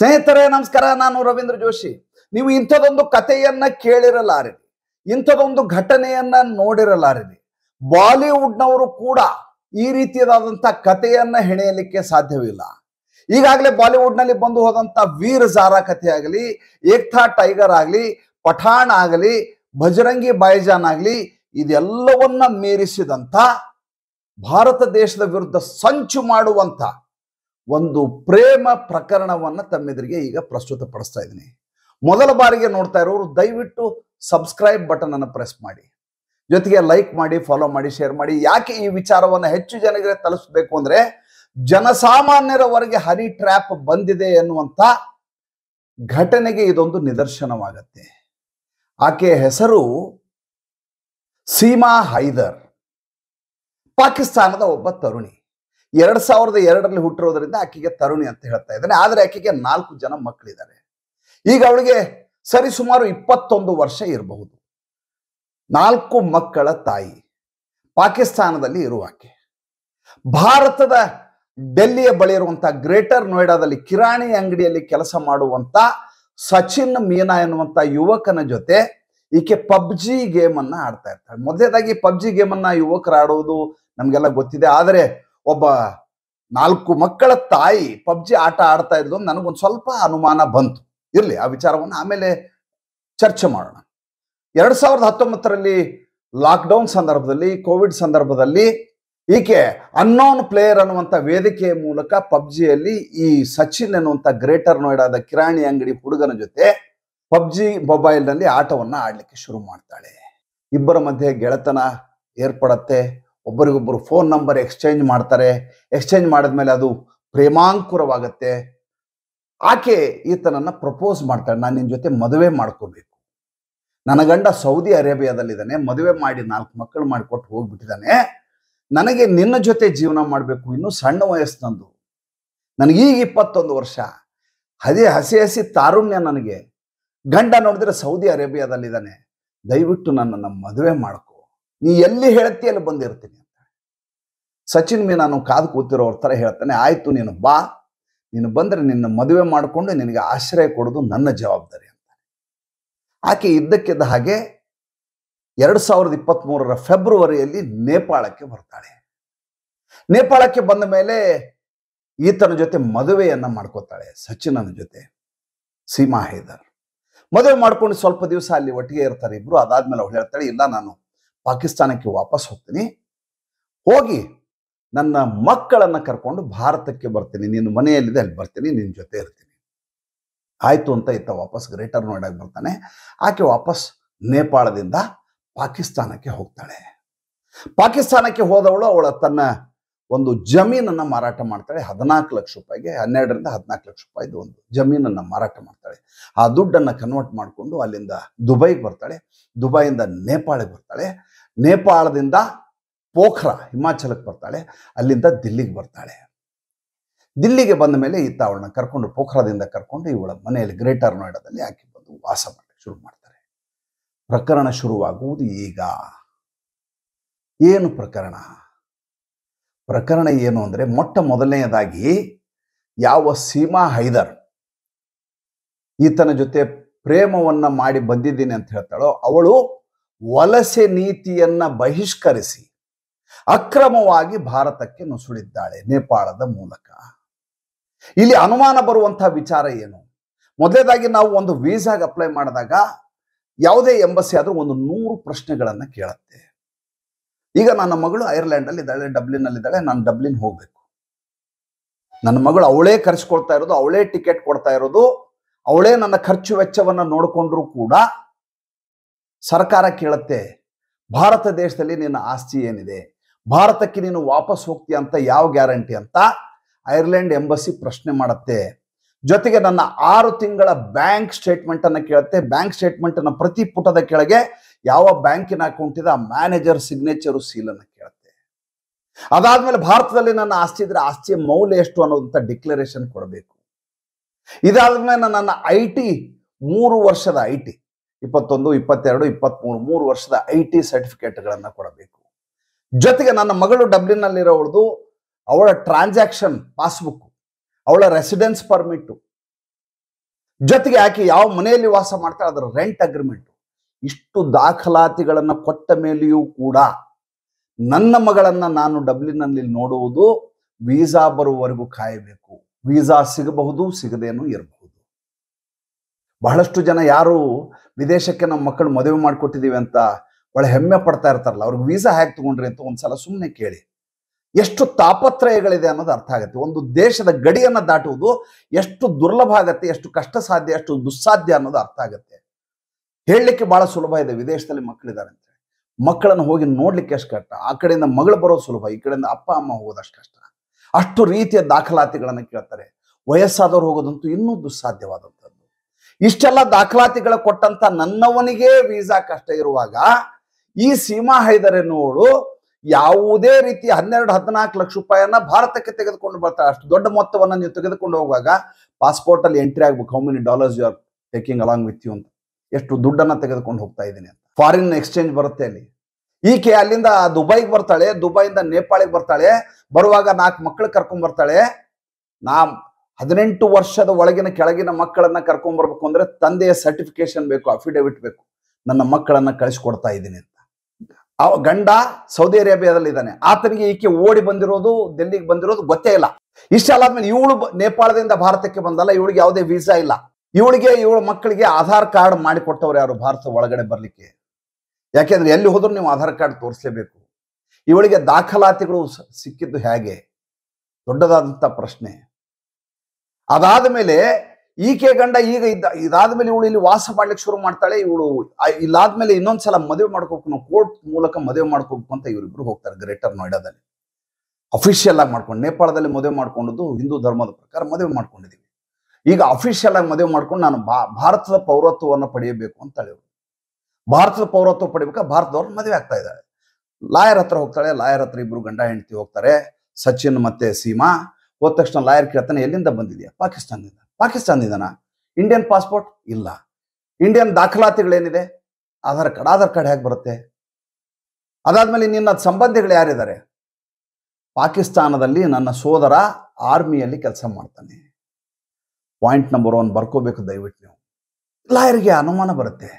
ಸ್ನೇಹಿತರೆ ನಮಸ್ಕಾರ ನಾನು ರವೀಂದ್ರ ಜೋಶಿ ನೀವು ಇಂಥದೊಂದು ಕಥೆಯನ್ನ ಕೇಳಿರಲಾರಿರಿ ಇಂಥದೊಂದು ಘಟನೆಯನ್ನ ನೋಡಿರಲಾರಿರಿ ಬಾಲಿವುಡ್ನವರು ಕೂಡ ಈ ರೀತಿಯದಾದಂಥ ಕಥೆಯನ್ನ ಹೆಣೆಯಲಿಕ್ಕೆ ಸಾಧ್ಯವಿಲ್ಲ ಈಗಾಗಲೇ ಬಾಲಿವುಡ್ನಲ್ಲಿ ಬಂದು ಹೋದಂಥ ವೀರ್ ಜಾರಾ ಕಥೆ ಆಗಲಿ ಏಕ್ಥಾ ಟೈಗರ್ ಆಗಲಿ ಪಠಾಣ್ ಆಗಲಿ ಭಜರಂಗಿ ಬಾಯಿಜಾನ್ ಆಗಲಿ ಇದೆಲ್ಲವನ್ನ ಮೀರಿಸಿದಂಥ ಭಾರತ ದೇಶದ ವಿರುದ್ಧ ಸಂಚು ಮಾಡುವಂಥ ಒಂದು ಪ್ರೇಮ ಪ್ರಕರಣವನ್ನು ತಮ್ಮೆದುರಿಗೆ ಈಗ ಪಡಿಸ್ತಾ ಇದ್ದೀನಿ ಮೊದಲ ಬಾರಿಗೆ ನೋಡ್ತಾ ಇರೋರು ದಯವಿಟ್ಟು ಸಬ್ಸ್ಕ್ರೈಬ್ ಬಟನ್ ಅನ್ನು ಪ್ರೆಸ್ ಮಾಡಿ ಜೊತೆಗೆ ಲೈಕ್ ಮಾಡಿ ಫಾಲೋ ಮಾಡಿ ಶೇರ್ ಮಾಡಿ ಯಾಕೆ ಈ ವಿಚಾರವನ್ನು ಹೆಚ್ಚು ಜನರಿಗೆ ತಲುಪಿಸ್ಬೇಕು ಅಂದ್ರೆ ಜನಸಾಮಾನ್ಯರವರೆಗೆ ಹರಿ ಟ್ರ್ಯಾಪ್ ಬಂದಿದೆ ಎನ್ನುವಂಥ ಘಟನೆಗೆ ಇದೊಂದು ನಿದರ್ಶನವಾಗತ್ತೆ ಆಕೆಯ ಹೆಸರು ಸೀಮಾ ಹೈದರ್ ಪಾಕಿಸ್ತಾನದ ಒಬ್ಬ ತರುಣಿ ಎರಡ್ ಸಾವಿರದ ಎರಡರಲ್ಲಿ ಹುಟ್ಟಿರೋದ್ರಿಂದ ಆಕೆಗೆ ತರುಣಿ ಅಂತ ಹೇಳ್ತಾ ಇದ್ದಾನೆ ಆದರೆ ಆಕೆಗೆ ನಾಲ್ಕು ಜನ ಮಕ್ಕಳಿದ್ದಾರೆ ಈಗ ಅವಳಿಗೆ ಸರಿಸುಮಾರು ಇಪ್ಪತ್ತೊಂದು ವರ್ಷ ಇರಬಹುದು ನಾಲ್ಕು ಮಕ್ಕಳ ತಾಯಿ ಪಾಕಿಸ್ತಾನದಲ್ಲಿ ಇರುವ ಆಕೆ ಭಾರತದ ಡೆಲ್ಲಿಯ ಬಳಿ ಇರುವಂತಹ ಗ್ರೇಟರ್ ನೋಯ್ಡಾದಲ್ಲಿ ಕಿರಾಣಿ ಅಂಗಡಿಯಲ್ಲಿ ಕೆಲಸ ಮಾಡುವಂತ ಸಚಿನ್ ಮೀನಾ ಎನ್ನುವಂತ ಯುವಕನ ಜೊತೆ ಈಕೆ ಪಬ್ಜಿ ಅನ್ನ ಆಡ್ತಾ ಇರ್ತಾಳೆ ಮೊದಲೇದಾಗಿ ಪಬ್ಜಿ ಅನ್ನ ಯುವಕರು ಆಡುವುದು ನಮಗೆಲ್ಲ ಗೊತ್ತಿದೆ ಆದರೆ ಒಬ್ಬ ನಾಲ್ಕು ಮಕ್ಕಳ ತಾಯಿ ಪಬ್ಜಿ ಆಟ ಆಡ್ತಾ ಇದ್ಲು ನನಗೊಂದು ಸ್ವಲ್ಪ ಅನುಮಾನ ಬಂತು ಇರ್ಲಿ ಆ ವಿಚಾರವನ್ನು ಆಮೇಲೆ ಚರ್ಚೆ ಮಾಡೋಣ ಎರಡ್ ಸಾವಿರದ ಹತ್ತೊಂಬತ್ತರಲ್ಲಿ ಲಾಕ್ಡೌನ್ ಸಂದರ್ಭದಲ್ಲಿ ಕೋವಿಡ್ ಸಂದರ್ಭದಲ್ಲಿ ಈಕೆ ಅನ್ನೋನ್ ಪ್ಲೇಯರ್ ಅನ್ನುವಂಥ ವೇದಿಕೆಯ ಮೂಲಕ ಪಬ್ಜಿಯಲ್ಲಿ ಈ ಸಚಿನ್ ಎನ್ನುವಂಥ ಗ್ರೇಟರ್ ನೋಯ್ಡಾದ ಕಿರಾಣಿ ಅಂಗಡಿ ಹುಡುಗನ ಜೊತೆ ಪಬ್ಜಿ ಮೊಬೈಲ್ನಲ್ಲಿ ಆಟವನ್ನು ಆಡಲಿಕ್ಕೆ ಶುರು ಮಾಡ್ತಾಳೆ ಇಬ್ಬರ ಮಧ್ಯೆ ಗೆಳೆತನ ಏರ್ಪಡತ್ತೆ ಒಬ್ಬರಿಗೊಬ್ಬರು ಫೋನ್ ನಂಬರ್ ಎಕ್ಸ್ಚೇಂಜ್ ಮಾಡ್ತಾರೆ ಎಕ್ಸ್ಚೇಂಜ್ ಮಾಡಿದ್ಮೇಲೆ ಅದು ಪ್ರೇಮಾಂಕುರವಾಗತ್ತೆ ಆಕೆ ಈತನನ್ನು ಪ್ರಪೋಸ್ ಮಾಡ್ತಾಳೆ ನಾನು ನಿನ್ನ ಜೊತೆ ಮದುವೆ ಮಾಡ್ಕೋಬೇಕು ನನ್ನ ಗಂಡ ಸೌದಿ ಅರೇಬಿಯಾದಲ್ಲಿದ್ದಾನೆ ಮದುವೆ ಮಾಡಿ ನಾಲ್ಕು ಮಕ್ಕಳು ಮಾಡಿಕೊಟ್ಟು ಹೋಗ್ಬಿಟ್ಟಿದ್ದಾನೆ ನನಗೆ ನಿನ್ನ ಜೊತೆ ಜೀವನ ಮಾಡಬೇಕು ಇನ್ನೂ ಸಣ್ಣ ವಯಸ್ಸಿನಂದು ನನಗೀಗ ಇಪ್ಪತ್ತೊಂದು ವರ್ಷ ಹದಿ ಹಸಿ ಹಸಿ ತಾರುಣ್ಯ ನನಗೆ ಗಂಡ ನೋಡಿದ್ರೆ ಸೌದಿ ಅರೇಬಿಯಾದಲ್ಲಿದ್ದಾನೆ ದಯವಿಟ್ಟು ನನ್ನನ್ನು ಮದುವೆ ಮಾಡ್ಕೋ ನೀ ಎಲ್ಲಿ ಹೇಳ್ತಿ ಅಲ್ಲಿ ಬಂದಿರ್ತೀನಿ ಸಚಿನ್ ನಾನು ಕಾದು ಕೂತಿರೋರ ಥರ ಹೇಳ್ತಾನೆ ಆಯಿತು ನೀನು ಬಾ ನೀನು ಬಂದರೆ ನಿನ್ನ ಮದುವೆ ಮಾಡಿಕೊಂಡು ನಿನಗೆ ಆಶ್ರಯ ಕೊಡೋದು ನನ್ನ ಜವಾಬ್ದಾರಿ ಅಂತ ಆಕೆ ಇದ್ದಕ್ಕಿದ್ದ ಹಾಗೆ ಎರಡು ಸಾವಿರದ ಮೂರರ ಫೆಬ್ರವರಿಯಲ್ಲಿ ನೇಪಾಳಕ್ಕೆ ಬರ್ತಾಳೆ ನೇಪಾಳಕ್ಕೆ ಬಂದ ಮೇಲೆ ಈತನ ಜೊತೆ ಮದುವೆಯನ್ನು ಮಾಡ್ಕೋತಾಳೆ ಸಚಿನನ ಜೊತೆ ಸೀಮಾ ಹೈದರ್ ಮದುವೆ ಮಾಡ್ಕೊಂಡು ಸ್ವಲ್ಪ ದಿವಸ ಅಲ್ಲಿ ಒಟ್ಟಿಗೆ ಇರ್ತಾರೆ ಇಬ್ರು ಅದಾದ್ಮೇಲೆ ಅವಳು ಹೇಳ್ತಾಳೆ ಇಲ್ಲ ನಾನು ಪಾಕಿಸ್ತಾನಕ್ಕೆ ವಾಪಸ್ ಹೋಗ್ತೀನಿ ಹೋಗಿ ನನ್ನ ಮಕ್ಕಳನ್ನು ಕರ್ಕೊಂಡು ಭಾರತಕ್ಕೆ ಬರ್ತೀನಿ ನಿನ್ನ ಮನೆಯಲ್ಲಿದೆ ಅಲ್ಲಿ ಬರ್ತೀನಿ ನಿನ್ನ ಜೊತೆ ಇರ್ತೀನಿ ಆಯಿತು ಅಂತ ಇತ್ತ ವಾಪಸ್ ಗ್ರೇಟರ್ ನೋಯ್ಡಾಗೆ ಬರ್ತಾನೆ ಆಕೆ ವಾಪಸ್ ನೇಪಾಳದಿಂದ ಪಾಕಿಸ್ತಾನಕ್ಕೆ ಹೋಗ್ತಾಳೆ ಪಾಕಿಸ್ತಾನಕ್ಕೆ ಹೋದವಳು ಅವಳ ತನ್ನ ಒಂದು ಜಮೀನನ್ನು ಮಾರಾಟ ಮಾಡ್ತಾಳೆ ಹದಿನಾಲ್ಕು ಲಕ್ಷ ರೂಪಾಯಿಗೆ ಹನ್ನೆರಡರಿಂದ ಹದಿನಾಲ್ಕು ಲಕ್ಷ ರೂಪಾಯಿದು ಒಂದು ಜಮೀನನ್ನು ಮಾರಾಟ ಮಾಡ್ತಾಳೆ ಆ ದುಡ್ಡನ್ನು ಕನ್ವರ್ಟ್ ಮಾಡಿಕೊಂಡು ಅಲ್ಲಿಂದ ದುಬೈಗೆ ಬರ್ತಾಳೆ ದುಬೈಯಿಂದ ನೇಪಾಳಿಗೆ ಬರ್ತಾಳೆ ನೇಪಾಳದಿಂದ ಪೋಖ್ರಾ ಹಿಮಾಚಲಕ್ಕೆ ಬರ್ತಾಳೆ ಅಲ್ಲಿಂದ ದಿಲ್ಲಿಗೆ ಬರ್ತಾಳೆ ದಿಲ್ಲಿಗೆ ಬಂದ ಮೇಲೆ ಈತ ಅವಳನ್ನ ಕರ್ಕೊಂಡು ಪೋಖ್ರಾದಿಂದ ಕರ್ಕೊಂಡು ಇವಳ ಮನೆಯಲ್ಲಿ ಗ್ರೇಟರ್ ನೋಯ್ಡಾದಲ್ಲಿ ಹಾಕಿ ಬಂದು ವಾಸ ಮಾಡಿ ಶುರು ಮಾಡ್ತಾರೆ ಪ್ರಕರಣ ಶುರುವಾಗುವುದು ಈಗ ಏನು ಪ್ರಕರಣ ಪ್ರಕರಣ ಏನು ಅಂದರೆ ಮೊಟ್ಟ ಮೊದಲನೆಯದಾಗಿ ಯಾವ ಸೀಮಾ ಹೈದರ್ ಈತನ ಜೊತೆ ಪ್ರೇಮವನ್ನು ಮಾಡಿ ಬಂದಿದ್ದೀನಿ ಅಂತ ಹೇಳ್ತಾಳೋ ಅವಳು ವಲಸೆ ನೀತಿಯನ್ನು ಬಹಿಷ್ಕರಿಸಿ ಅಕ್ರಮವಾಗಿ ಭಾರತಕ್ಕೆ ನುಸುಳಿದ್ದಾಳೆ ನೇಪಾಳದ ಮೂಲಕ ಇಲ್ಲಿ ಅನುಮಾನ ಬರುವಂತಹ ವಿಚಾರ ಏನು ಮೊದಲೇದಾಗಿ ನಾವು ಒಂದು ವೀಸಾಗೆ ಅಪ್ಲೈ ಮಾಡಿದಾಗ ಯಾವುದೇ ಎಂಬಸಿ ಆದರೂ ಒಂದು ನೂರು ಪ್ರಶ್ನೆಗಳನ್ನು ಕೇಳುತ್ತೆ ಈಗ ನನ್ನ ಮಗಳು ಅಲ್ಲಿ ಇದ್ದಾಳೆ ನಾನು ಡಬ್ಲಿನ್ ಹೋಗಬೇಕು ನನ್ನ ಮಗಳು ಅವಳೇ ಕರೆಸ್ಕೊಳ್ತಾ ಇರೋದು ಅವಳೇ ಟಿಕೆಟ್ ಕೊಡ್ತಾ ಇರೋದು ಅವಳೇ ನನ್ನ ಖರ್ಚು ವೆಚ್ಚವನ್ನು ನೋಡಿಕೊಂಡ್ರೂ ಕೂಡ ಸರ್ಕಾರ ಕೇಳುತ್ತೆ ಭಾರತ ದೇಶದಲ್ಲಿ ನಿನ್ನ ಆಸ್ತಿ ಏನಿದೆ ಭಾರತಕ್ಕೆ ನೀನು ವಾಪಸ್ ಹೋಗ್ತೀಯ ಅಂತ ಯಾವ ಗ್ಯಾರಂಟಿ ಅಂತ ಐರ್ಲೆಂಡ್ ಎಂಬಸಿ ಪ್ರಶ್ನೆ ಮಾಡುತ್ತೆ ಜೊತೆಗೆ ನನ್ನ ಆರು ತಿಂಗಳ ಬ್ಯಾಂಕ್ ಸ್ಟೇಟ್ಮೆಂಟ್ ಅನ್ನು ಕೇಳುತ್ತೆ ಬ್ಯಾಂಕ್ ಸ್ಟೇಟ್ಮೆಂಟ್ ಅನ್ನು ಪ್ರತಿ ಪುಟದ ಕೆಳಗೆ ಯಾವ ಬ್ಯಾಂಕಿನ ಅಕೌಂಟ್ ಇದೆ ಆ ಮ್ಯಾನೇಜರ್ ಸಿಗ್ನೇಚರ್ ಸೀಲ್ ಅನ್ನು ಕೇಳುತ್ತೆ ಅದಾದ್ಮೇಲೆ ಭಾರತದಲ್ಲಿ ನನ್ನ ಆಸ್ತಿ ಇದ್ರೆ ಆಸ್ತಿಯ ಮೌಲ್ಯ ಎಷ್ಟು ಅನ್ನೋದಂತ ಡಿಕ್ಲರೇಷನ್ ಕೊಡಬೇಕು ಇದಾದ್ಮೇಲೆ ನನ್ನ ಐ ಟಿ ಮೂರು ವರ್ಷದ ಐ ಟಿ ಇಪ್ಪತ್ತೊಂದು ಇಪ್ಪತ್ತೆರಡು ಇಪ್ಪತ್ತ್ಮೂರು ಮೂರು ವರ್ಷದ ಐ ಟಿ ಸರ್ಟಿಫಿಕೇಟ್ಗಳನ್ನು ಕೊಡಬೇಕು ಜೊತೆಗೆ ನನ್ನ ಮಗಳು ಡಬ್ಲಿನ್ನಲ್ಲಿರೋವಳದು ಅವಳ ಟ್ರಾನ್ಸಾಕ್ಷನ್ ಪಾಸ್ಬುಕ್ ಅವಳ ರೆಸಿಡೆನ್ಸ್ ಪರ್ಮಿಟ್ಟು ಜೊತೆಗೆ ಆಕೆ ಯಾವ ಮನೆಯಲ್ಲಿ ವಾಸ ಮಾಡ್ತಾಳೆ ಅದರ ರೆಂಟ್ ಅಗ್ರಿಮೆಂಟ್ ಇಷ್ಟು ದಾಖಲಾತಿಗಳನ್ನು ಕೊಟ್ಟ ಮೇಲೆಯೂ ಕೂಡ ನನ್ನ ಮಗಳನ್ನ ನಾನು ಡಬ್ಲಿನಲ್ಲಿ ನೋಡುವುದು ವೀಸಾ ಬರುವವರೆಗೂ ಕಾಯಬೇಕು ವೀಸಾ ಸಿಗಬಹುದು ಸಿಗದೇನೂ ಇರಬಹುದು ಬಹಳಷ್ಟು ಜನ ಯಾರು ವಿದೇಶಕ್ಕೆ ನಮ್ಮ ಮಕ್ಕಳು ಮದುವೆ ಮಾಡಿಕೊಟ್ಟಿದ್ದೀವಿ ಅಂತ ಬಹಳ ಹೆಮ್ಮೆ ಪಡ್ತಾ ಇರ್ತಾರಲ್ಲ ಅವ್ರಿಗೆ ವೀಸಾ ಹ್ಯಾಕ್ ತಗೊಂಡ್ರಿ ಅಂತ ಒಂದ್ಸಲ ಸುಮ್ಮನೆ ಕೇಳಿ ಎಷ್ಟು ತಾಪತ್ರಯಗಳಿದೆ ಅನ್ನೋದು ಅರ್ಥ ಆಗುತ್ತೆ ಒಂದು ದೇಶದ ಗಡಿಯನ್ನು ದಾಟುವುದು ಎಷ್ಟು ದುರ್ಲಭ ಆಗತ್ತೆ ಎಷ್ಟು ಕಷ್ಟ ಸಾಧ್ಯ ಎಷ್ಟು ದುಸ್ಸಾಧ್ಯ ಅನ್ನೋದು ಅರ್ಥ ಆಗುತ್ತೆ ಹೇಳಲಿಕ್ಕೆ ಭಾಳ ಸುಲಭ ಇದೆ ವಿದೇಶದಲ್ಲಿ ಮಕ್ಕಳಿದ್ದಾರೆ ಅಂತ ಮಕ್ಕಳನ್ನು ಹೋಗಿ ನೋಡ್ಲಿಕ್ಕೆ ಎಷ್ಟು ಕಷ್ಟ ಆ ಕಡೆಯಿಂದ ಮಗಳು ಬರೋದು ಸುಲಭ ಈ ಕಡೆಯಿಂದ ಅಪ್ಪ ಅಮ್ಮ ಹೋಗೋದಷ್ಟು ಕಷ್ಟ ಅಷ್ಟು ರೀತಿಯ ದಾಖಲಾತಿಗಳನ್ನು ಕೇಳ್ತಾರೆ ವಯಸ್ಸಾದವ್ರು ಹೋಗೋದಂತೂ ಇನ್ನೂ ದುಸ್ಸಾಧ್ಯವಾದಂಥದ್ದು ಇಷ್ಟೆಲ್ಲ ದಾಖಲಾತಿಗಳ ಕೊಟ್ಟಂತ ನನ್ನವನಿಗೆ ವೀಸಾ ಕಷ್ಟ ಇರುವಾಗ ಈ ಸೀಮಾ ಹೈದರ್ ಎನ್ನುವಳು ಯಾವುದೇ ರೀತಿ ಹನ್ನೆರಡು ಹದಿನಾಲ್ಕು ಲಕ್ಷ ರೂಪಾಯಿಯನ್ನ ಭಾರತಕ್ಕೆ ತೆಗೆದುಕೊಂಡು ಬರ್ತಾರೆ ಅಷ್ಟು ದೊಡ್ಡ ಮೊತ್ತವನ್ನು ನೀವು ತೆಗೆದುಕೊಂಡು ಹೋಗುವಾಗ ಪಾಸ್ಪೋರ್ಟ್ ಅಲ್ಲಿ ಎಂಟ್ರಿ ಆಗ್ಬೇಕು how many dollars you are taking along with you ಅಂತ ಎಷ್ಟು ದುಡ್ಡನ್ನ ತೆಗೆದುಕೊಂಡು ಹೋಗ್ತಾ ಇದ್ದೀನಿ ಅಂತ ಫಾರಿನ್ ಎಕ್ಸ್ಚೇಂಜ್ ಬರುತ್ತೆ ಅಲ್ಲಿ ಈಕೆ ಅಲ್ಲಿಂದ ದುಬೈಗೆ ಬರ್ತಾಳೆ ದುಬೈಯಿಂದ ನೇಪಾಳಿಗೆ ಬರ್ತಾಳೆ ಬರುವಾಗ ನಾಲ್ಕು ಮಕ್ಕಳು ಕರ್ಕೊಂಡ್ ಬರ್ತಾಳೆ ನಾ ಹದಿನೆಂಟು ವರ್ಷದ ಒಳಗಿನ ಕೆಳಗಿನ ಮಕ್ಕಳನ್ನ ಕರ್ಕೊಂಡ್ ಬರ್ಬೇಕು ಅಂದ್ರೆ ತಂದೆಯ ಸರ್ಟಿಫಿಕೇಶನ್ ಬೇಕು ಅಫಿಡೇವಿಟ್ ಬೇಕು ನನ್ನ ಮಕ್ಕಳನ್ನ ಕಳಿಸ್ಕೊಡ್ತಾ ಇದ್ದೀನಿ ಅಂತ ಆ ಗಂಡ ಸೌದಿ ಅರೇಬಿಯಾದಲ್ಲಿ ಇದ್ದಾನೆ ಆತನಿಗೆ ಈಕೆ ಓಡಿ ಬಂದಿರೋದು ದೆಲ್ಲಿಗೆ ಬಂದಿರೋದು ಗೊತ್ತೇ ಇಲ್ಲ ಅಲ್ಲಾದ್ಮೇಲೆ ಇವಳು ನೇಪಾಳದಿಂದ ಭಾರತಕ್ಕೆ ಬಂದಲ್ಲ ಇವಳಿಗೆ ಯಾವುದೇ ವೀಸಾ ಇಲ್ಲ ಇವಳಿಗೆ ಇವಳ ಮಕ್ಕಳಿಗೆ ಆಧಾರ್ ಕಾರ್ಡ್ ಮಾಡಿಕೊಟ್ಟವ್ರು ಯಾರು ಭಾರತ ಒಳಗಡೆ ಬರಲಿಕ್ಕೆ ಯಾಕೆಂದ್ರೆ ಎಲ್ಲಿ ಹೋದ್ರೂ ನೀವು ಆಧಾರ್ ಕಾರ್ಡ್ ತೋರಿಸಲೇಬೇಕು ಇವಳಿಗೆ ದಾಖಲಾತಿಗಳು ಸಿಕ್ಕಿದ್ದು ಹೇಗೆ ದೊಡ್ಡದಾದಂಥ ಪ್ರಶ್ನೆ ಅದಾದ ಮೇಲೆ ಈಕೆ ಗಂಡ ಈಗ ಇದ್ದ ಇದಾದ್ಮೇಲೆ ಇವಳು ಇಲ್ಲಿ ವಾಸ ಮಾಡ್ಲಿಕ್ಕೆ ಶುರು ಮಾಡ್ತಾಳೆ ಇವಳು ಇಲ್ಲಾದ್ಮೇಲೆ ಇನ್ನೊಂದ್ಸಲ ಮದುವೆ ಮಾಡ್ಕೋಬೇಕು ನಾವು ಕೋರ್ಟ್ ಮೂಲಕ ಮದುವೆ ಮಾಡ್ಕೋಬೇಕು ಅಂತ ಇವರಿಬ್ರು ಹೋಗ್ತಾರೆ ಗ್ರೇಟರ್ ನೋಯ್ಡಾದಲ್ಲಿ ಅಫಿಷಿಯಲ್ ಆಗಿ ಮಾಡ್ಕೊಂಡು ನೇಪಾಳದಲ್ಲಿ ಮದುವೆ ಮಾಡ್ಕೊಂಡಿದ್ದು ಹಿಂದೂ ಧರ್ಮದ ಪ್ರಕಾರ ಮದುವೆ ಮಾಡ್ಕೊಂಡಿದೀವಿ ಈಗ ಅಫಿಷಿಯಲ್ ಆಗಿ ಮದುವೆ ಮಾಡ್ಕೊಂಡು ನಾನು ಭಾರತದ ಪೌರತ್ವವನ್ನು ಪಡೆಯಬೇಕು ಅಂತ ಹೇಳಿದ್ರು ಭಾರತದ ಪೌರತ್ವ ಪಡಿಬೇಕಾ ಭಾರತದವ್ರನ್ನ ಮದುವೆ ಆಗ್ತಾ ಇದ್ದಾಳೆ ಲಾಯರ್ ಹತ್ರ ಹೋಗ್ತಾಳೆ ಲಾಯರ್ ಹತ್ರ ಇಬ್ರು ಗಂಡ ಹೆಂಡತಿ ಹೋಗ್ತಾರೆ ಸಚಿನ್ ಮತ್ತೆ ಸೀಮಾ ಹೋದ ತಕ್ಷಣ ಲಾಯರ್ ಕೇಳ್ತಾನೆ ಎಲ್ಲಿಂದ ಬಂದಿದೆಯಾ ಪಾಕಿಸ್ತಾನದಿಂದ ಪಾಕಿಸ್ತಾನದಿದ್ದಾನ ಇಂಡಿಯನ್ ಪಾಸ್ಪೋರ್ಟ್ ಇಲ್ಲ ಇಂಡಿಯನ್ ದಾಖಲಾತಿಗಳೇನಿದೆ ಆಧಾರ್ ಕಾರ್ಡ್ ಆಧಾರ್ ಕಾರ್ಡ್ ಹೇಗೆ ಬರುತ್ತೆ ಅದಾದ್ಮೇಲೆ ನಿನ್ನ ಸಂಬಂಧಿಗಳು ಯಾರಿದ್ದಾರೆ ಪಾಕಿಸ್ತಾನದಲ್ಲಿ ನನ್ನ ಸೋದರ ಆರ್ಮಿಯಲ್ಲಿ ಕೆಲಸ ಮಾಡ್ತಾನೆ ಪಾಯಿಂಟ್ ನಂಬರ್ ಒನ್ ಬರ್ಕೋಬೇಕು ದಯವಿಟ್ಟು ನೀವು ಲಾಯರಿಗೆ ಅನುಮಾನ ಬರುತ್ತೆ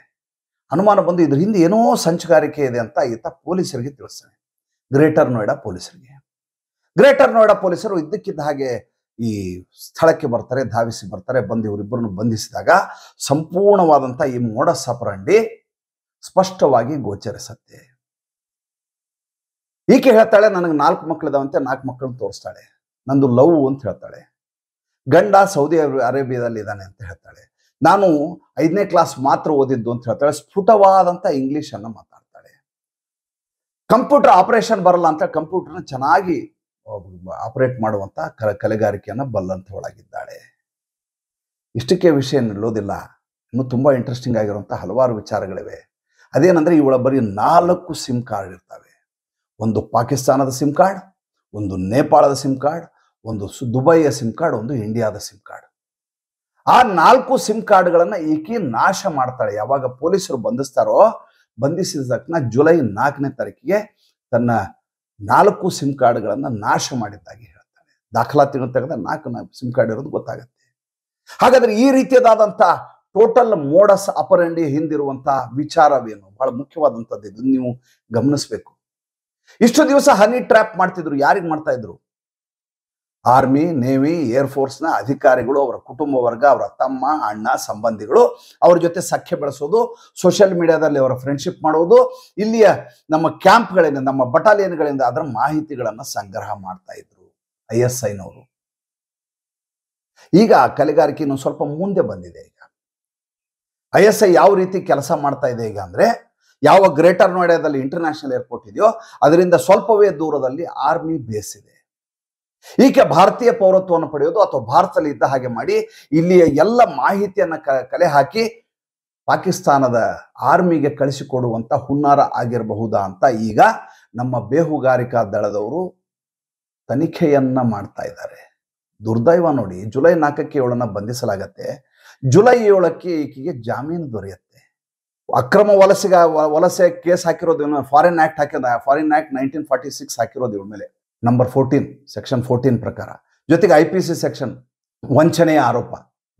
ಅನುಮಾನ ಬಂದು ಇದ್ರ ಹಿಂದೆ ಏನೋ ಸಂಚುಗಾರಿಕೆ ಇದೆ ಅಂತ ಈತ ಪೊಲೀಸರಿಗೆ ತಿಳಿಸ್ತಾನೆ ಗ್ರೇಟರ್ ನೋಯ್ಡಾ ಪೊಲೀಸರಿಗೆ ಗ್ರೇಟರ್ ನೋಯ್ಡಾ ಪೊಲೀಸರು ಇದ್ದಕ್ಕಿದ್ದ ಹಾಗೆ ಈ ಸ್ಥಳಕ್ಕೆ ಬರ್ತಾರೆ ಧಾವಿಸಿ ಬರ್ತಾರೆ ಬಂದು ಇವರಿಬ್ಬರನ್ನು ಬಂಧಿಸಿದಾಗ ಸಂಪೂರ್ಣವಾದಂಥ ಈ ಮೋಡ ಸಪರಂಡಿ ಸ್ಪಷ್ಟವಾಗಿ ಗೋಚರಿಸತ್ತೆ ಈಕೆ ಹೇಳ್ತಾಳೆ ನನಗೆ ನಾಲ್ಕು ಮಕ್ಕಳಿದಾವಂತೆ ನಾಲ್ಕು ಮಕ್ಕಳನ್ನ ತೋರಿಸ್ತಾಳೆ ನಂದು ಲವ್ ಅಂತ ಹೇಳ್ತಾಳೆ ಗಂಡ ಸೌದಿ ಅರೇಬಿಯಾದಲ್ಲಿ ಇದ್ದಾನೆ ಅಂತ ಹೇಳ್ತಾಳೆ ನಾನು ಐದನೇ ಕ್ಲಾಸ್ ಮಾತ್ರ ಓದಿದ್ದು ಅಂತ ಹೇಳ್ತಾಳೆ ಸ್ಫುಟವಾದಂಥ ಇಂಗ್ಲೀಷನ್ನು ಮಾತಾಡ್ತಾಳೆ ಕಂಪ್ಯೂಟರ್ ಆಪರೇಷನ್ ಬರಲ್ಲ ಅಂತ ಕಂಪ್ಯೂಟರ್ನ ಚೆನ್ನಾಗಿ ಆಪರೇಟ್ ಮಾಡುವಂಥ ಕಲ ಕಲೆಗಾರಿಕೆಯನ್ನು ಬಲ್ಲಂಥವಳಾಗಿದ್ದಾಳೆ ಇಷ್ಟಕ್ಕೆ ವಿಷಯ ನಿಲ್ಲೋದಿಲ್ಲ ಇನ್ನೂ ತುಂಬ ಇಂಟ್ರೆಸ್ಟಿಂಗ್ ಆಗಿರುವಂಥ ಹಲವಾರು ವಿಚಾರಗಳಿವೆ ಅದೇನಂದ್ರೆ ಇವಳ ಬರೀ ನಾಲ್ಕು ಸಿಮ್ ಕಾರ್ಡ್ ಇರ್ತವೆ ಒಂದು ಪಾಕಿಸ್ತಾನದ ಸಿಮ್ ಕಾರ್ಡ್ ಒಂದು ನೇಪಾಳದ ಸಿಮ್ ಕಾರ್ಡ್ ಒಂದು ದುಬೈಯ ಸಿಮ್ ಕಾರ್ಡ್ ಒಂದು ಇಂಡಿಯಾದ ಸಿಮ್ ಕಾರ್ಡ್ ಆ ನಾಲ್ಕು ಸಿಮ್ ಕಾರ್ಡ್ಗಳನ್ನು ಈಕೆ ನಾಶ ಮಾಡ್ತಾಳೆ ಯಾವಾಗ ಪೊಲೀಸರು ಬಂಧಿಸ್ತಾರೋ ಬಂಧಿಸಿದ ತಕ್ಷಣ ಜುಲೈ ನಾಲ್ಕನೇ ತಾರೀಕಿಗೆ ತನ್ನ ನಾಲ್ಕು ಸಿಮ್ ಕಾರ್ಡ್ಗಳನ್ನು ನಾಶ ಮಾಡಿದ್ದಾಗಿ ಹೇಳ್ತಾನೆ ದಾಖಲಾತಿ ತೆಗೆದ ನಾಲ್ಕು ಸಿಮ್ ಕಾರ್ಡ್ ಇರೋದು ಗೊತ್ತಾಗುತ್ತೆ ಹಾಗಾದರೆ ಈ ರೀತಿಯದಾದಂಥ ಟೋಟಲ್ ಮೋಡಸ್ ಅಪರಂಡಿ ಹಿಂದಿರುವಂತಹ ವಿಚಾರವೇನು ಬಹಳ ಮುಖ್ಯವಾದಂಥದ್ದು ಇದನ್ನು ನೀವು ಗಮನಿಸಬೇಕು ಇಷ್ಟು ದಿವಸ ಹನಿ ಟ್ರ್ಯಾಪ್ ಮಾಡ್ತಿದ್ರು ಯಾರಿಗೆ ಮಾಡ್ತಾ ಇದ್ರು ಆರ್ಮಿ ನೇವಿ ಏರ್ ಫೋರ್ಸ್ನ ಅಧಿಕಾರಿಗಳು ಅವರ ಕುಟುಂಬ ವರ್ಗ ಅವರ ತಮ್ಮ ಅಣ್ಣ ಸಂಬಂಧಿಗಳು ಅವ್ರ ಜೊತೆ ಸಖ್ಯ ಬೆಳೆಸೋದು ಸೋಷಿಯಲ್ ಮೀಡಿಯಾದಲ್ಲಿ ಅವರ ಫ್ರೆಂಡ್ಶಿಪ್ ಮಾಡೋದು ಇಲ್ಲಿಯ ನಮ್ಮ ಕ್ಯಾಂಪ್ಗಳಿಂದ ನಮ್ಮ ಬಟಾಲಿಯನ್ಗಳಿಂದ ಅದರ ಮಾಹಿತಿಗಳನ್ನು ಸಂಗ್ರಹ ಮಾಡ್ತಾ ಇದ್ರು ಐ ಎಸ್ ಐನವರು ಈಗ ಕಲೆಗಾರಿಕೆ ಇನ್ನೊಂದು ಸ್ವಲ್ಪ ಮುಂದೆ ಬಂದಿದೆ ಈಗ ಐ ಎಸ್ ಐ ಯಾವ ರೀತಿ ಕೆಲಸ ಮಾಡ್ತಾ ಇದೆ ಈಗ ಅಂದರೆ ಯಾವ ಗ್ರೇಟರ್ ನೋಯ್ಡಾದಲ್ಲಿ ಇಂಟರ್ನ್ಯಾಷನಲ್ ಏರ್ಪೋರ್ಟ್ ಇದೆಯೋ ಅದರಿಂದ ಸ್ವಲ್ಪವೇ ದೂರದಲ್ಲಿ ಆರ್ಮಿ ಬೇಸ್ ಇದೆ ಈಕೆ ಭಾರತೀಯ ಪೌರತ್ವವನ್ನು ಪಡೆಯೋದು ಅಥವಾ ಭಾರತದಲ್ಲಿ ಇದ್ದ ಹಾಗೆ ಮಾಡಿ ಇಲ್ಲಿಯ ಎಲ್ಲ ಮಾಹಿತಿಯನ್ನು ಕಲೆ ಹಾಕಿ ಪಾಕಿಸ್ತಾನದ ಆರ್ಮಿಗೆ ಕಳಿಸಿಕೊಡುವಂತ ಹುನ್ನಾರ ಆಗಿರಬಹುದಾ ಅಂತ ಈಗ ನಮ್ಮ ಬೇಹುಗಾರಿಕಾ ದಳದವರು ತನಿಖೆಯನ್ನ ಮಾಡ್ತಾ ಇದ್ದಾರೆ ದುರ್ದೈವ ನೋಡಿ ಜುಲೈ ನಾಲ್ಕಕ್ಕೆ ಏಳನ್ನ ಬಂಧಿಸಲಾಗತ್ತೆ ಜುಲೈ ಏಳಕ್ಕೆ ಈಕೆಗೆ ಜಾಮೀನು ದೊರೆಯುತ್ತೆ ಅಕ್ರಮ ವಲಸೆಗ ವಲಸೆ ಕೇಸ್ ಹಾಕಿರೋದು ಫಾರಿನ್ ಆಕ್ಟ್ ಹಾಕಿದ foreign act nineteen forty six ಹಾಕಿರೋದು ಇವಳ ಮೇಲೆ ನಂಬರ್ ಫೋರ್ಟೀನ್ ಸೆಕ್ಷನ್ ಫೋರ್ಟೀನ್ ಪ್ರಕಾರ ಜೊತೆಗೆ ಐ ಪಿ ಸಿ ಸೆಕ್ಷನ್ ವಂಚನೆಯ ಆರೋಪ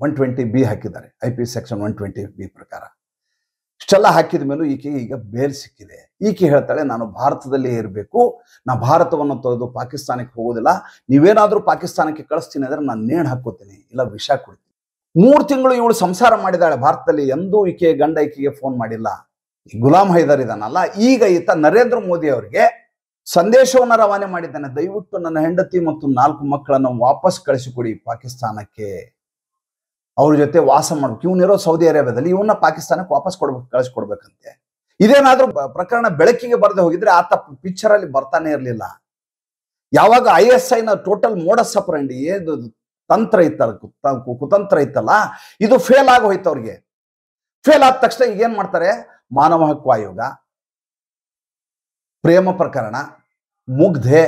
ಒನ್ ಟ್ವೆಂಟಿ ಬಿ ಹಾಕಿದ್ದಾರೆ I P section one twenty B ಪ್ರಕಾರ ಇಷ್ಟೆಲ್ಲ ಹಾಕಿದ ಮೇಲೂ ಈಕೆ ಈಗ ಬೇಲ್ ಸಿಕ್ಕಿದೆ ಈಕೆ ಹೇಳ್ತಾಳೆ ನಾನು ಭಾರತದಲ್ಲೇ ಇರಬೇಕು ನಾ ಭಾರತವನ್ನು ತೊರೆದು ಪಾಕಿಸ್ತಾನಕ್ಕೆ ಹೋಗೋದಿಲ್ಲ ನೀವೇನಾದರೂ ಪಾಕಿಸ್ತಾನಕ್ಕೆ ಕಳಿಸ್ತೀನಿ ಅಂದರೆ ನಾನು ನೇಣು ಹಾಕೋತೀನಿ ಇಲ್ಲ ವಿಷ ಕೊಡ್ತೀನಿ ಮೂರು ತಿಂಗಳು ಇವಳು ಸಂಸಾರ ಮಾಡಿದಾಳೆ ಭಾರತದಲ್ಲಿ ಎಂದೂ ಈಕೆ ಗಂಡ ಈಕೆಗೆ ಫೋನ್ ಮಾಡಿಲ್ಲ ಗುಲಾಮ್ ಹೈದರ್ ಇದಾನಲ್ಲ ಈಗ ಈತ ನರೇಂದ್ರ ಮೋದಿ ಅವರಿಗೆ ಸಂದೇಶವನ್ನು ರವಾನೆ ಮಾಡಿದ್ದಾನೆ ದಯವಿಟ್ಟು ನನ್ನ ಹೆಂಡತಿ ಮತ್ತು ನಾಲ್ಕು ಮಕ್ಕಳನ್ನು ವಾಪಸ್ ಕಳಿಸಿಕೊಡಿ ಪಾಕಿಸ್ತಾನಕ್ಕೆ ಅವ್ರ ಜೊತೆ ವಾಸ ಮಾಡ್ಬೇಕು ಇವನಿರೋ ಸೌದಿ ಅರೇಬಿಯಾದಲ್ಲಿ ಇವನ್ನ ಪಾಕಿಸ್ತಾನಕ್ಕೆ ವಾಪಸ್ ಕೊಡ್ಬೇಕು ಕಳಿಸ್ಕೊಡ್ಬೇಕಂತೆ ಇದೇನಾದ್ರೂ ಪ್ರಕರಣ ಬೆಳಕಿಗೆ ಬರದೆ ಹೋಗಿದ್ರೆ ಆತ ಪಿಕ್ಚರ್ ಅಲ್ಲಿ ಬರ್ತಾನೆ ಇರಲಿಲ್ಲ ಯಾವಾಗ ಐ ಎಸ್ ಐನ ಟೋಟಲ್ ಮೋಡ ಸಪ್ರಂಡಿ ಏನು ತಂತ್ರ ಇತ್ತಲ್ಲ ಕುತಂತ್ರ ಇತ್ತಲ್ಲ ಇದು ಫೇಲ್ ಆಗೋಯ್ತು ಅವ್ರಿಗೆ ಫೇಲ್ ಆದ ತಕ್ಷಣ ಏನ್ ಮಾಡ್ತಾರೆ ಮಾನವ ಹಕ್ಕು ಆಯೋಗ ಪ್ರೇಮ ಪ್ರಕರಣ ಮುಗ್ಧೆ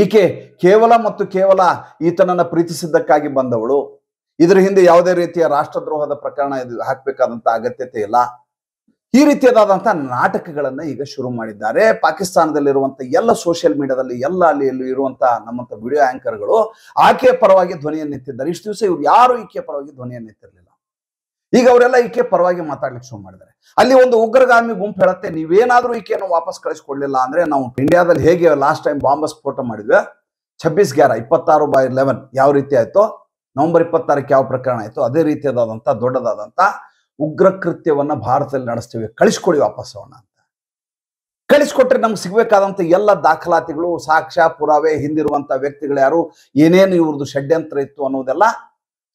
ಈಕೆ ಕೇವಲ ಮತ್ತು ಕೇವಲ ಈತನನ್ನು ಪ್ರೀತಿಸಿದ್ದಕ್ಕಾಗಿ ಬಂದವಳು ಇದರ ಹಿಂದೆ ಯಾವುದೇ ರೀತಿಯ ರಾಷ್ಟ್ರದ್ರೋಹದ ಪ್ರಕರಣ ಇದು ಹಾಕಬೇಕಾದಂಥ ಅಗತ್ಯತೆ ಇಲ್ಲ ಈ ರೀತಿಯಾದಂಥ ನಾಟಕಗಳನ್ನು ಈಗ ಶುರು ಮಾಡಿದ್ದಾರೆ ಪಾಕಿಸ್ತಾನದಲ್ಲಿರುವಂಥ ಎಲ್ಲ ಸೋಷಿಯಲ್ ಮೀಡಿಯಾದಲ್ಲಿ ಎಲ್ಲ ಅಲ್ಲಿ ಇರುವಂತಹ ಇರುವಂಥ ನಮ್ಮಂಥ ವಿಡಿಯೋ ಆ್ಯಂಕರ್ಗಳು ಆಕೆಯ ಪರವಾಗಿ ಧ್ವನಿಯನ್ನು ಎತ್ತಿದ್ದಾರೆ ಇಷ್ಟು ದಿವಸ ಇವ್ರು ಯಾರು ಈಕೆಯ ಪರವಾಗಿ ಧ್ವನಿಯನ್ನು ಎತ್ತಿರಲಿಲ್ಲ ಈಗ ಅವರೆಲ್ಲ ಈಕೆ ಪರವಾಗಿ ಮಾತಾಡ್ಲಿಕ್ಕೆ ಶುರು ಮಾಡಿದ್ದಾರೆ ಅಲ್ಲಿ ಒಂದು ಉಗ್ರಗಾಮಿ ಗುಂಪು ಹೇಳುತ್ತೆ ನೀವೇನಾದ್ರೂ ಈಕೆಯನ್ನು ವಾಪಸ್ ಕಳಿಸ್ಕೊಡ್ಲಿಲ್ಲ ಅಂದ್ರೆ ನಾವು ಇಂಡಿಯಾದಲ್ಲಿ ಹೇಗೆ ಲಾಸ್ಟ್ ಟೈಮ್ ಬಾಂಬ್ ಸ್ಫೋಟ ಮಾಡಿದ್ವಿ ಛಬ್ಬೀಸ್ ಗ್ಯಾರ ಇಪ್ಪತ್ತಾರು ಬೈ ಲೆವೆನ್ ಯಾವ ರೀತಿ ಆಯ್ತು ನವೆಂಬರ್ ಇಪ್ಪತ್ತಾರಕ್ಕೆ ಯಾವ ಪ್ರಕರಣ ಆಯ್ತು ಅದೇ ರೀತಿಯಾದಂಥ ದೊಡ್ಡದಾದಂತ ಉಗ್ರ ಕೃತ್ಯವನ್ನ ಭಾರತದಲ್ಲಿ ನಡೆಸ್ತೀವಿ ಕಳಿಸ್ಕೊಡಿ ವಾಪಸ್ ಹೋಗೋಣ ಅಂತ ಕಳಿಸ್ಕೊಟ್ರೆ ನಮ್ಗೆ ಸಿಗ್ಬೇಕಾದಂತ ಎಲ್ಲ ದಾಖಲಾತಿಗಳು ಸಾಕ್ಷ್ಯ ಪುರಾವೆ ಹಿಂದಿರುವಂಥ ವ್ಯಕ್ತಿಗಳು ಯಾರು ಏನೇನು ಇವ್ರದ್ದು ಷಡ್ಯಂತ್ರ ಇತ್ತು ಅನ್ನೋದೆಲ್ಲ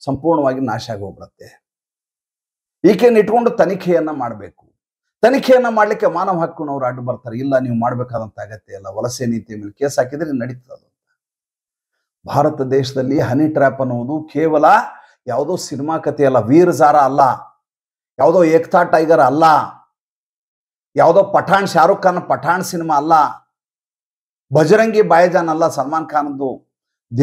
ಸಂಪೂರ್ಣವಾಗಿ ನಾಶ ಆಗಿ ಹೋಗ್ಬಿಡುತ್ತೆ ಈಕೆಯನ್ನು ಇಟ್ಕೊಂಡು ತನಿಖೆಯನ್ನ ಮಾಡಬೇಕು ತನಿಖೆಯನ್ನ ಮಾಡಲಿಕ್ಕೆ ಮಾನವ ಹಕ್ಕುನವ್ರು ಅಡ್ಡು ಬರ್ತಾರೆ ಇಲ್ಲ ನೀವು ಮಾಡ್ಬೇಕಾದಂತ ಅಗತ್ಯ ಇಲ್ಲ ವಲಸೆ ನೀತಿ ಮೇಲೆ ಕೇಸ್ ಹಾಕಿದ್ರೆ ನಡೀತದೆ ಭಾರತ ದೇಶದಲ್ಲಿ ಹನಿ ಟ್ರ್ಯಾಪ್ ಅನ್ನುವುದು ಕೇವಲ ಯಾವುದೋ ಸಿನಿಮಾ ಕಥೆ ಅಲ್ಲ ವೀರ್ ಜಾರ ಅಲ್ಲ ಯಾವುದೋ ಏಕ್ತಾ ಟೈಗರ್ ಅಲ್ಲ ಯಾವುದೋ ಪಠಾಣ್ ಶಾರುಖ್ ಖಾನ್ ಪಠಾಣ್ ಸಿನಿಮಾ ಅಲ್ಲ ಭಜರಂಗಿ ಬಾಯಜಾನ್ ಅಲ್ಲ ಸಲ್ಮಾನ್ ಖಾನ್ದು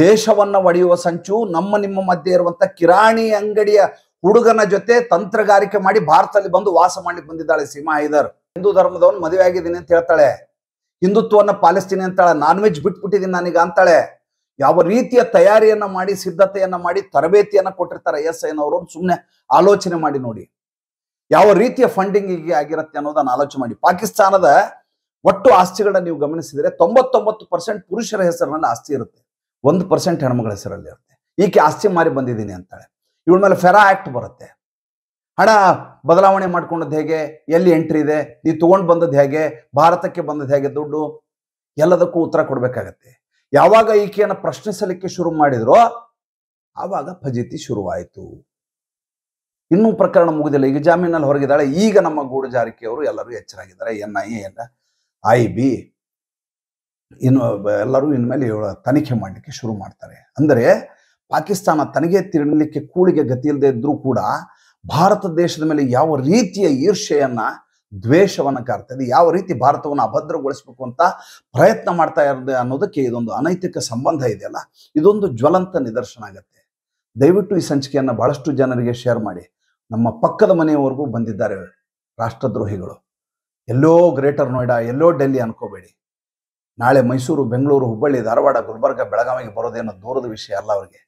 ದೇಶವನ್ನು ಒಡೆಯುವ ಸಂಚು ನಮ್ಮ ನಿಮ್ಮ ಮಧ್ಯೆ ಇರುವಂತ ಕಿರಾಣಿ ಅಂಗಡಿಯ ಹುಡುಗನ ಜೊತೆ ತಂತ್ರಗಾರಿಕೆ ಮಾಡಿ ಭಾರತದಲ್ಲಿ ಬಂದು ವಾಸ ಮಾಡ್ಲಿಕ್ಕೆ ಬಂದಿದ್ದಾಳೆ ಸೀಮಾ ಹೈದರ್ ಹಿಂದೂ ಧರ್ಮದವನು ಮದುವೆ ಆಗಿದ್ದೀನಿ ಅಂತ ಹೇಳ್ತಾಳೆ ಹಿಂದುತ್ವವನ್ನ ಪಾಲಿಸ್ತೀನಿ ಅಂತಾಳೆ ನಾನ್ ವೆಜ್ ಬಿಟ್ಬಿಟ್ಟಿದ್ದೀನಿ ನನಗೆ ಅಂತಾಳೆ ಯಾವ ರೀತಿಯ ತಯಾರಿಯನ್ನ ಮಾಡಿ ಸಿದ್ಧತೆಯನ್ನ ಮಾಡಿ ತರಬೇತಿಯನ್ನ ಕೊಟ್ಟಿರ್ತಾರೆ ಎಸ್ ಐನವರು ಸುಮ್ಮನೆ ಆಲೋಚನೆ ಮಾಡಿ ನೋಡಿ ಯಾವ ರೀತಿಯ ಫಂಡಿಂಗ್ ಹೀಗೆ ಆಗಿರುತ್ತೆ ಅನ್ನೋದನ್ನ ಆಲೋಚನೆ ಮಾಡಿ ಪಾಕಿಸ್ತಾನದ ಒಟ್ಟು ಆಸ್ತಿಗಳನ್ನ ನೀವು ಗಮನಿಸಿದ್ರೆ ತೊಂಬತ್ತೊಂಬತ್ತು ಪರ್ಸೆಂಟ್ ಪುರುಷರ ಹೆಸರಿನಲ್ಲಿ ಆಸ್ತಿ ಇರುತ್ತೆ ಒಂದು ಪರ್ಸೆಂಟ್ ಹೆಣ್ಮಗಳ ಹೆಸರಲ್ಲಿ ಇರುತ್ತೆ ಈಕೆ ಆಸ್ತಿ ಮಾರಿ ಬಂದಿದ್ದೀನಿ ಅಂತಾಳೆ ಇವಳ ಮೇಲೆ ಫೆರಾ ಆ್ಯಕ್ಟ್ ಬರುತ್ತೆ ಹಣ ಬದಲಾವಣೆ ಮಾಡ್ಕೊಂಡದ್ದು ಹೇಗೆ ಎಲ್ಲಿ ಎಂಟ್ರಿ ಇದೆ ನೀವು ತೊಗೊಂಡು ಬಂದದ್ದು ಹೇಗೆ ಭಾರತಕ್ಕೆ ಬಂದದ್ದು ಹೇಗೆ ದುಡ್ಡು ಎಲ್ಲದಕ್ಕೂ ಉತ್ತರ ಕೊಡಬೇಕಾಗತ್ತೆ ಯಾವಾಗ ಈಕೆಯನ್ನು ಪ್ರಶ್ನಿಸಲಿಕ್ಕೆ ಶುರು ಮಾಡಿದ್ರೋ ಆವಾಗ ಫಜೀತಿ ಶುರುವಾಯಿತು ಇನ್ನೂ ಪ್ರಕರಣ ಮುಗಿದಿಲ್ಲ ಈಗ ಜಾಮೀನಲ್ಲಿ ಹೊರಗಿದ್ದಾಳೆ ಈಗ ನಮ್ಮ ಗೂಡು ಜಾರಿಕೆಯವರು ಎಲ್ಲರೂ ಎಚ್ಚರಾಗಿದ್ದಾರೆ N I A I B ಇನ್ನು ಎಲ್ಲರೂ ಇನ್ಮೇಲೆ ತನಿಖೆ ಮಾಡಲಿಕ್ಕೆ ಶುರು ಮಾಡ್ತಾರೆ ಅಂದರೆ ಪಾಕಿಸ್ತಾನ ತನಗೆ ತಿರುಗಲಿಕ್ಕೆ ಕೂಳಿಗೆ ಗತಿಯಿಲ್ಲದೆ ಇದ್ರೂ ಕೂಡ ಭಾರತ ದೇಶದ ಮೇಲೆ ಯಾವ ರೀತಿಯ ಈರ್ಷೆಯನ್ನು ದ್ವೇಷವನ್ನು ಕಾರ್ತದೆ ಯಾವ ರೀತಿ ಭಾರತವನ್ನು ಅಭದ್ರಗೊಳಿಸಬೇಕು ಅಂತ ಪ್ರಯತ್ನ ಮಾಡ್ತಾ ಇರೋದೇ ಅನ್ನೋದಕ್ಕೆ ಇದೊಂದು ಅನೈತಿಕ ಸಂಬಂಧ ಇದೆಯಲ್ಲ ಇದೊಂದು ಜ್ವಲಂತ ನಿದರ್ಶನ ಆಗತ್ತೆ ದಯವಿಟ್ಟು ಈ ಸಂಚಿಕೆಯನ್ನು ಬಹಳಷ್ಟು ಜನರಿಗೆ ಶೇರ್ ಮಾಡಿ ನಮ್ಮ ಪಕ್ಕದ ಮನೆಯವರೆಗೂ ಬಂದಿದ್ದಾರೆ ರಾಷ್ಟ್ರದ್ರೋಹಿಗಳು ಎಲ್ಲೋ ಗ್ರೇಟರ್ ನೋಯ್ಡಾ ಎಲ್ಲೋ ಡೆಲ್ಲಿ ಅನ್ಕೋಬೇಡಿ ನಾಳೆ ಮೈಸೂರು ಬೆಂಗಳೂರು ಹುಬ್ಬಳ್ಳಿ ಧಾರವಾಡ ಗುಲ್ಬರ್ಗ ಬೆಳಗಾವಿಗೆ ಬರೋದೇನೋ ದೂರದ ವಿಷಯ ಅಲ್ಲ ಅವರಿಗೆ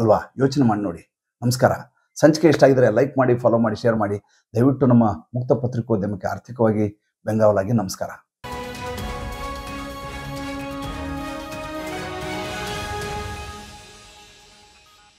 ಅಲ್ವಾ ಯೋಚನೆ ಮಾಡಿ ನೋಡಿ ನಮಸ್ಕಾರ ಸಂಚಿಕೆ ಇಷ್ಟ ಆಗಿದ್ರೆ ಲೈಕ್ ಮಾಡಿ ಫಾಲೋ ಮಾಡಿ ಶೇರ್ ಮಾಡಿ ದಯವಿಟ್ಟು ನಮ್ಮ ಮುಕ್ತ ಪತ್ರಿಕೋದ್ಯಮಕ್ಕೆ ಆರ್ಥಿಕವಾಗಿ ಬೆಂಗಾವಲಾಗಿ ನಮಸ್ಕಾರ